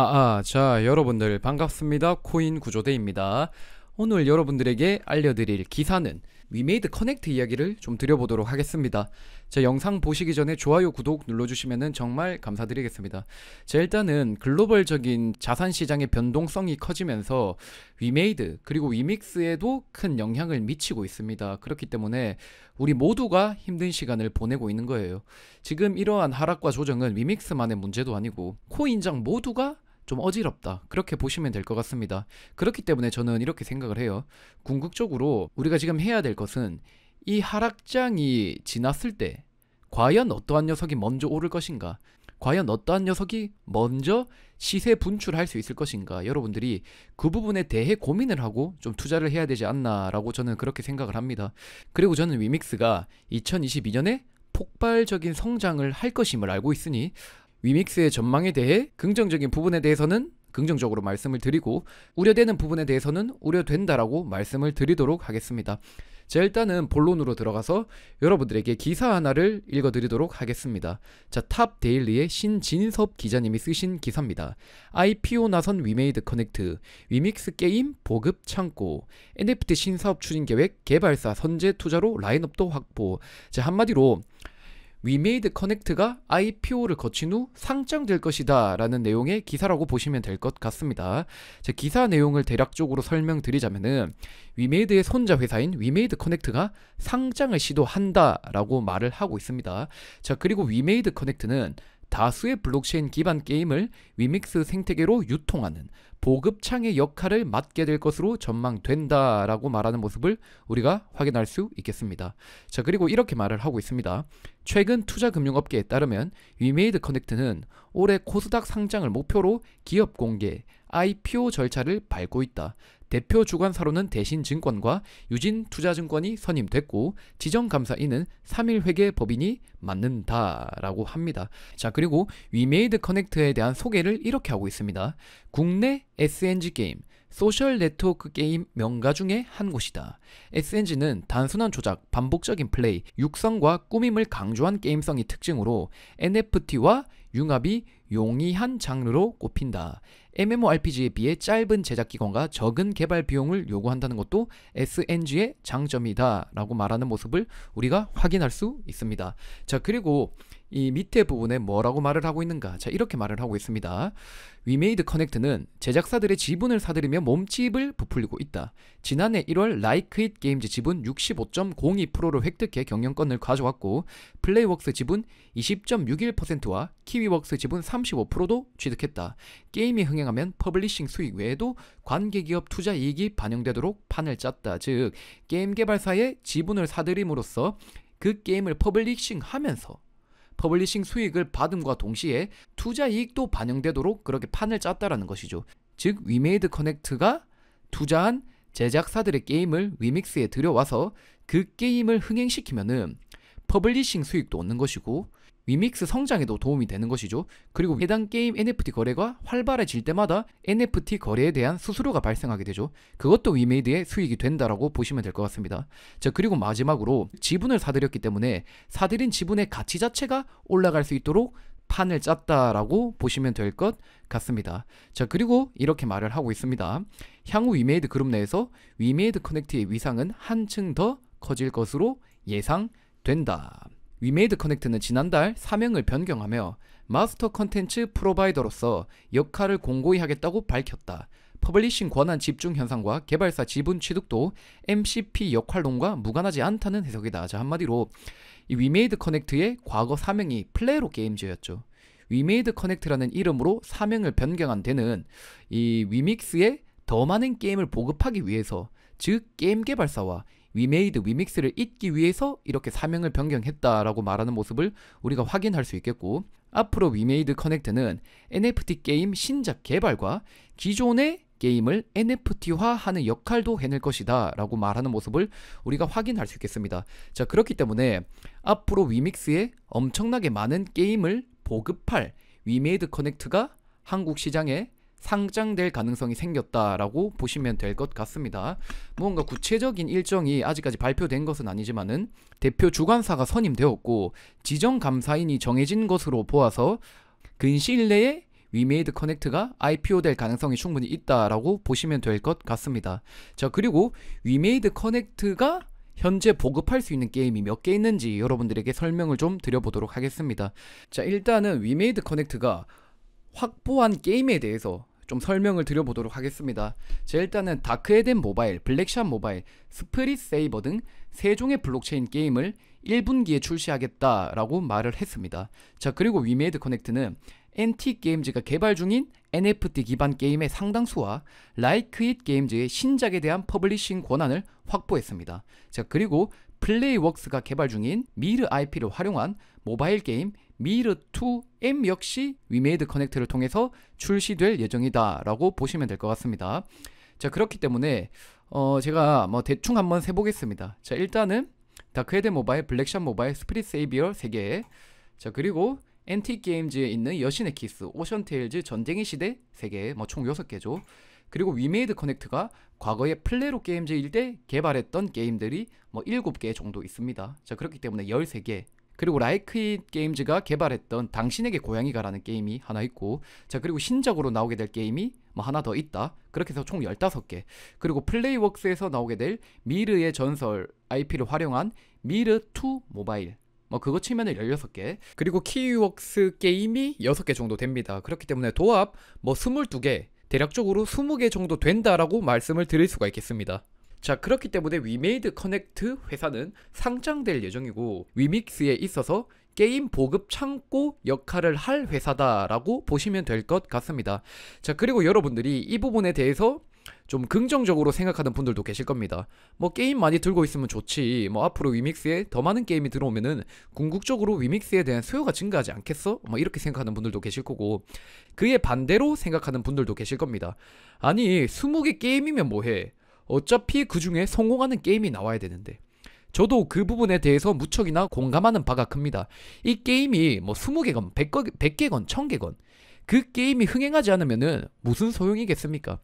아, 아, 자, 여러분들 반갑습니다. 코인 구조대입니다. 오늘 여러분들에게 알려드릴 기사는 위메이드 커넥트 이야기를 좀 드려보도록 하겠습니다. 제 영상 보시기 전에 좋아요, 구독 눌러주시면 정말 감사드리겠습니다. 제 일단은 글로벌적인 자산 시장의 변동성이 커지면서 위메이드 그리고 위믹스에도 큰 영향을 미치고 있습니다. 그렇기 때문에 우리 모두가 힘든 시간을 보내고 있는 거예요. 지금 이러한 하락과 조정은 위믹스만의 문제도 아니고 코인장 모두가 좀 어지럽다. 그렇게 보시면 될 것 같습니다. 그렇기 때문에 저는 이렇게 생각을 해요. 궁극적으로 우리가 지금 해야 될 것은 이 하락장이 지났을 때 과연 어떠한 녀석이 먼저 오를 것인가? 과연 어떠한 녀석이 먼저 시세 분출할 수 있을 것인가? 여러분들이 그 부분에 대해 고민을 하고 좀 투자를 해야 되지 않나라고 저는 그렇게 생각을 합니다. 그리고 저는 위믹스가 2022년에 폭발적인 성장을 할 것임을 알고 있으니 위믹스의 전망에 대해 긍정적인 부분에 대해서는 긍정적으로 말씀을 드리고 우려되는 부분에 대해서는 우려된다라고 말씀을 드리도록 하겠습니다. 자 일단은 본론으로 들어가서 여러분들에게 기사 하나를 읽어드리도록 하겠습니다. 자탑 데일리의 신진섭 기자님이 쓰신 기사입니다. IPO 나선 위메이드 커넥트, 위믹스 게임 보급 창고, NFT 신사업 추진 계획 개발사 선제 투자로 라인업도 확보. 자 한마디로 위메이드 커넥트가 IPO를 거친 후 상장될 것이다 라는 내용의 기사라고 보시면 될 것 같습니다. 제 기사 내용을 대략적으로 설명드리자면은 위메이드의 손자 회사인 위메이드 커넥트가 상장을 시도한다 라고 말을 하고 있습니다. 자, 그리고 위메이드 커넥트는 다수의 블록체인 기반 게임을 위믹스 생태계로 유통하는 보급창의 역할을 맡게 될 것으로 전망된다라고 말하는 모습을 우리가 확인할 수 있겠습니다. 자, 그리고 이렇게 말을 하고 있습니다. 최근 투자 금융업계에 따르면 위메이드 커넥트는 올해 코스닥 상장을 목표로 기업 공개, IPO 절차를 밟고 있다. 대표 주관사로는 대신증권과 유진투자증권이 선임됐고 지정감사인은 3일회계 법인이 맞는다라고 합니다. 자 그리고 위메이드 커넥트에 대한 소개를 이렇게 하고 있습니다. 국내 SNG 게임 소셜 네트워크 게임 명가 중에 한 곳이다. SNG는 단순한 조작, 반복적인 플레이, 육성과 꾸밈을 강조한 게임성이 특징으로 NFT와 융합이 용이한 장르로 꼽힌다. MMORPG에 비해 짧은 제작 기간과 적은 개발 비용을 요구한다는 것도 SNG의 장점이다라고 말하는 모습을 우리가 확인할 수 있습니다. 자, 그리고 이 밑에 부분에 뭐라고 말을 하고 있는가? 자, 이렇게 말을 하고 있습니다. 위메이드 커넥트는 제작사들의 지분을 사들이며 몸집을 부풀리고 있다. 지난해 1월 라이크잇 like 게임즈 지분 65.02%를 획득해 경영권을 가져왔고 플레이웍스 지분 20.61%와 키위웍스 지분 35%도 취득했다. 게임이 흥행하면 퍼블리싱 수익 외에도 관계기업 투자 이익이 반영되도록 판을 짰다. 즉, 게임 개발사의 지분을 사들임으로써 그 게임을 퍼블리싱 하면서 퍼블리싱 수익을 받음과 동시에 투자 이익도 반영되도록 그렇게 판을 짰다라는 것이죠. 즉 위메이드 커넥트가 투자한 제작사들의 게임을 위믹스에 들여와서 그 게임을 흥행시키면은 퍼블리싱 수익도 얻는 것이고 위믹스 성장에도 도움이 되는 것이죠. 그리고 해당 게임 NFT 거래가 활발해질 때마다 NFT 거래에 대한 수수료가 발생하게 되죠. 그것도 위메이드의 수익이 된다라고 보시면 될 것 같습니다. 자, 그리고 마지막으로 지분을 사들였기 때문에 사들인 지분의 가치 자체가 올라갈 수 있도록 판을 짰다라고 보시면 될 것 같습니다. 자, 그리고 이렇게 말을 하고 있습니다. 향후 위메이드 그룹 내에서 위메이드 커넥트의 위상은 한층 더 커질 것으로 예상된다. 위메이드 커넥트는 지난달 사명을 변경하며 마스터 컨텐츠 프로바이더로서 역할을 공고히 하겠다고 밝혔다. 퍼블리싱 권한 집중 현상과 개발사 지분 취득도 MCP 역할론과 무관하지 않다는 해석이다. 자, 한마디로 이 위메이드 커넥트의 과거 사명이 플레이로 게임즈였죠. 위메이드 커넥트라는 이름으로 사명을 변경한 데는 이 위믹스의 더 많은 게임을 보급하기 위해서 즉 게임 개발사와 위메이드, 위믹스를 잊기 위해서 이렇게 사명을 변경했다라고 말하는 모습을 우리가 확인할 수 있겠고 앞으로 위메이드 커넥트는 NFT 게임 신작 개발과 기존의 게임을 NFT화하는 역할도 해낼 것이다 라고 말하는 모습을 우리가 확인할 수 있겠습니다. 자 그렇기 때문에 앞으로 위믹스에 엄청나게 많은 게임을 보급할 위메이드 커넥트가 한국 시장에 상장될 가능성이 생겼다라고 보시면 될 것 같습니다. 무언가 구체적인 일정이 아직까지 발표된 것은 아니지만은 대표 주관사가 선임되었고 지정 감사인이 정해진 것으로 보아서 근시일 내에 위메이드 커넥트가 IPO 될 가능성이 충분히 있다라고 보시면 될 것 같습니다. 자, 그리고 위메이드 커넥트가 현재 보급할 수 있는 게임이 몇 개 있는지 여러분들에게 설명을 좀 드려보도록 하겠습니다. 자, 일단은 위메이드 커넥트가 확보한 게임에 대해서 좀 설명을 드려보도록 하겠습니다. 제 일단은 다크에덴 모바일, 블랙샷 모바일, 스프릿 세이버 등 세 종의 블록체인 게임을 1분기에 출시하겠다라고 말을 했습니다. 자 그리고 위메이드 커넥트는 NT 게임즈가 개발 중인 NFT 기반 게임의 상당수와 라이크잇 게임즈의 신작에 대한 퍼블리싱 권한을 확보했습니다. 자 그리고 플레이웍스가 개발 중인 미르 IP를 활용한 모바일 게임 미르2 M 역시 위메이드 커넥트를 통해서 출시될 예정이다 라고 보시면 될 것 같습니다 자 그렇기 때문에 어 제가 뭐 대충 한번 세보겠습니다 자 일단은 다크헤드 모바일, 블랙샷 모바일, 스피릿 세이비어 3개 자 그리고 엔티 게임즈에 있는 여신의 키스, 오션 테일즈, 전쟁의 시대 3개 뭐총 6개죠 그리고 위메이드 커넥트가 과거에 플레로 게임즈일 때 개발했던 게임들이 뭐 7개 정도 있습니다 자 그렇기 때문에 13개 그리고 라이크잇 게임즈가 개발했던 당신에게 고양이가라는 게임이 하나 있고 자 그리고 신작으로 나오게 될 게임이 뭐 하나 더 있다 그렇게 해서 총 15개 그리고 플레이웍스에서 나오게 될 미르의 전설 IP를 활용한 미르2 모바일 뭐 그거 치면은 16개 그리고 키위웍스 게임이 6개 정도 됩니다 그렇기 때문에 도합 뭐 22개 대략적으로 20개 정도 된다라고 말씀을 드릴 수가 있겠습니다 자 그렇기 때문에 위메이드 커넥트 회사는 상장될 예정이고 위믹스에 있어서 게임 보급 창고 역할을 할 회사다라고 보시면 될 것 같습니다. 자 그리고 여러분들이 이 부분에 대해서 좀 긍정적으로 생각하는 분들도 계실 겁니다. 뭐 게임 많이 들고 있으면 좋지. 뭐 앞으로 위믹스에 더 많은 게임이 들어오면은 궁극적으로 위믹스에 대한 수요가 증가하지 않겠어? 뭐 이렇게 생각하는 분들도 계실 거고 그에 반대로 생각하는 분들도 계실 겁니다. 아니 20개 게임이면 뭐해? 어차피 그 중에 성공하는 게임이 나와야 되는데 저도 그 부분에 대해서 무척이나 공감하는 바가 큽니다. 이 게임이 뭐 20개건, 100개건, 1000개건 그 게임이 흥행하지 않으면 무슨 소용이겠습니까?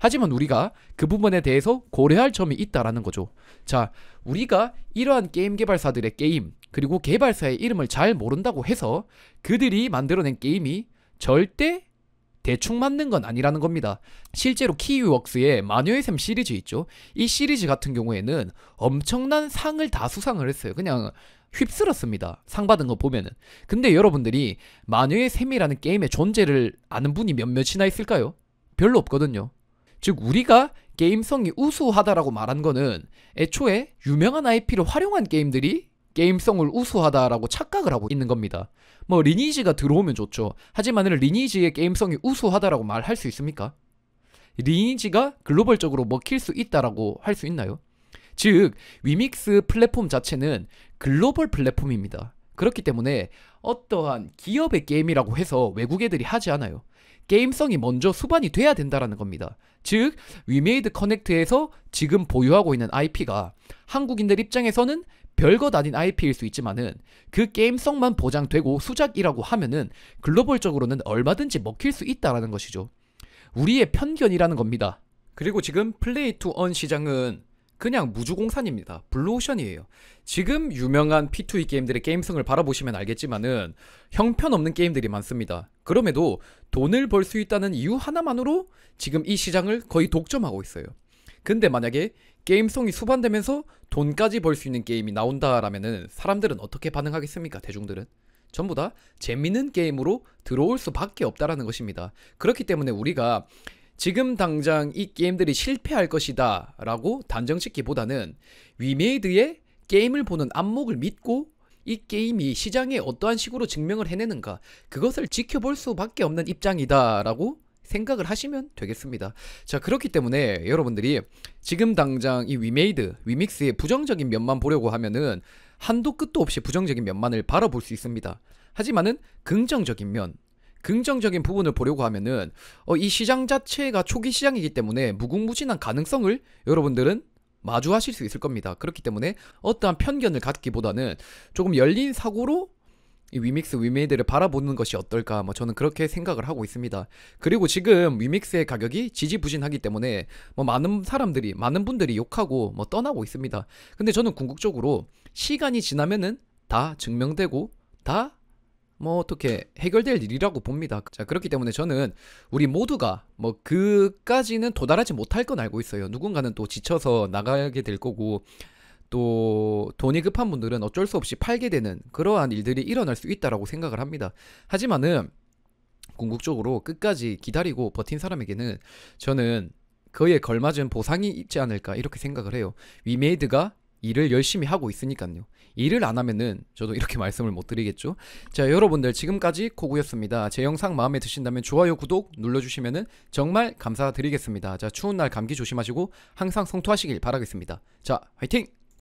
하지만 우리가 그 부분에 대해서 고려할 점이 있다라는 거죠. 자, 우리가 이러한 게임 개발사들의 게임, 그리고 개발사의 이름을 잘 모른다고 해서 그들이 만들어낸 게임이 절대 대충 맞는 건 아니라는 겁니다. 실제로 키위웍스의 마녀의 샘 시리즈 있죠. 이 시리즈 같은 경우에는 엄청난 상을 다 수상을 했어요. 그냥 휩쓸었습니다. 상 받은 거 보면은. 근데 여러분들이 마녀의 샘이라는 게임의 존재를 아는 분이 몇몇이나 있을까요? 별로 없거든요. 즉 우리가 게임성이 우수하다라고 말한 거는 애초에 유명한 IP를 활용한 게임들이 게임성을 우수하다라고 착각을 하고 있는 겁니다. 뭐 리니지가 들어오면 좋죠. 하지만 리니지의 게임성이 우수하다라고 말할 수 있습니까? 리니지가 글로벌적으로 먹힐 뭐 수 있다라고 할 수 있나요? 즉 위믹스 플랫폼 자체는 글로벌 플랫폼입니다. 그렇기 때문에 어떠한 기업의 게임이라고 해서 외국 애들이 하지 않아요. 게임성이 먼저 수반이 돼야 된다라는 겁니다. 즉 위메이드 커넥트에서 지금 보유하고 있는 IP가 한국인들 입장에서는 별것 아닌 IP일 수 있지만은 그 게임성만 보장되고 수작이라고 하면은 글로벌적으로는 얼마든지 먹힐 수 있다라는 것이죠. 우리의 편견이라는 겁니다. 그리고 지금 플레이 투 언 시장은 그냥 무주공산입니다. 블루오션이에요. 지금 유명한 P2E 게임들의 게임성을 바라보시면 알겠지만은 형편없는 게임들이 많습니다. 그럼에도 돈을 벌 수 있다는 이유 하나만으로 지금 이 시장을 거의 독점하고 있어요. 근데 만약에 게임송이 수반되면서 돈까지 벌 수 있는 게임이 나온다라면은 사람들은 어떻게 반응하겠습니까? 대중들은 전부 다 재밌는 게임으로 들어올 수밖에 없다라는 것입니다. 그렇기 때문에 우리가 지금 당장 이 게임들이 실패할 것이다 라고 단정짓기보다는 위메이드의 게임을 보는 안목을 믿고 이 게임이 시장에 어떠한 식으로 증명을 해내는가 그것을 지켜볼 수밖에 없는 입장이다 라고 생각을 하시면 되겠습니다. 자, 그렇기 때문에 여러분들이 지금 당장 이 위메이드, 위믹스의 부정적인 면만 보려고 하면은 한도 끝도 없이 부정적인 면만을 바라볼 수 있습니다. 하지만은 긍정적인 면, 긍정적인 부분을 보려고 하면은 어, 이 시장 자체가 초기 시장이기 때문에 무궁무진한 가능성을 여러분들은 마주하실 수 있을 겁니다. 그렇기 때문에 어떠한 편견을 갖기보다는 조금 열린 사고로 이 위믹스 위메이드를 바라보는 것이 어떨까 뭐 저는 그렇게 생각을 하고 있습니다 그리고 지금 위믹스의 가격이 지지부진하기 때문에 뭐 많은 사람들이 많은 분들이 욕하고 뭐 떠나고 있습니다 근데 저는 궁극적으로 시간이 지나면은 다 증명되고 다 뭐 어떻게 해결될 일이라고 봅니다 자 그렇기 때문에 저는 우리 모두가 뭐 그까지는 도달하지 못할 건 알고 있어요 누군가는 또 지쳐서 나가게 될 거고 또 돈이 급한 분들은 어쩔 수 없이 팔게 되는 그러한 일들이 일어날 수 있다라고 생각을 합니다. 하지만은 궁극적으로 끝까지 기다리고 버틴 사람에게는 저는 그에 걸맞은 보상이 있지 않을까 이렇게 생각을 해요. 위메이드가 일을 열심히 하고 있으니까요. 일을 안 하면은 저도 이렇게 말씀을 못 드리겠죠. 자, 여러분들 지금까지 코구였습니다. 제 영상 마음에 드신다면 좋아요, 구독 눌러주시면은 정말 감사드리겠습니다. 자, 추운 날 감기 조심하시고 항상 성투하시길 바라겠습니다. 자, 화이팅!